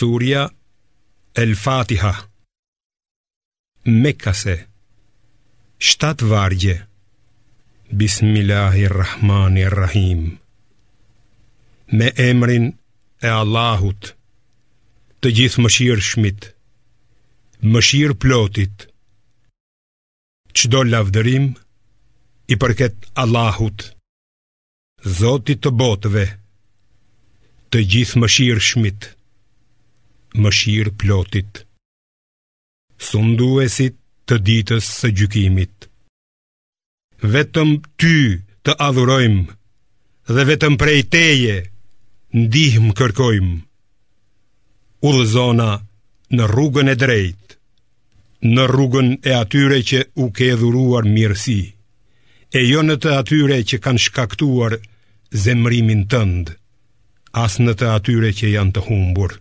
Surja El Fatiha Mekase Shtat vargje Bismillahirrahmanirrahim Me emrin e Allahut Të gjithë mëshirë shmit Mëshirë plotit Qdo lavdërim I përket Allahut Zotit të botëve Të gjithë mëshirë shmitë mëshirë plotit. Sunduesit të ditës së gjykimit. Vetëm ty të adhurojmë dhe vetëm prej teje ndihm kërkojmë. Udhëzona në rrugën e drejtë, në rrugën e atyre që u ke dhuruar mirësi, e jo në të atyre që kanë shkaktuar zemrimin tëndë, as në të atyre që janë të humbur.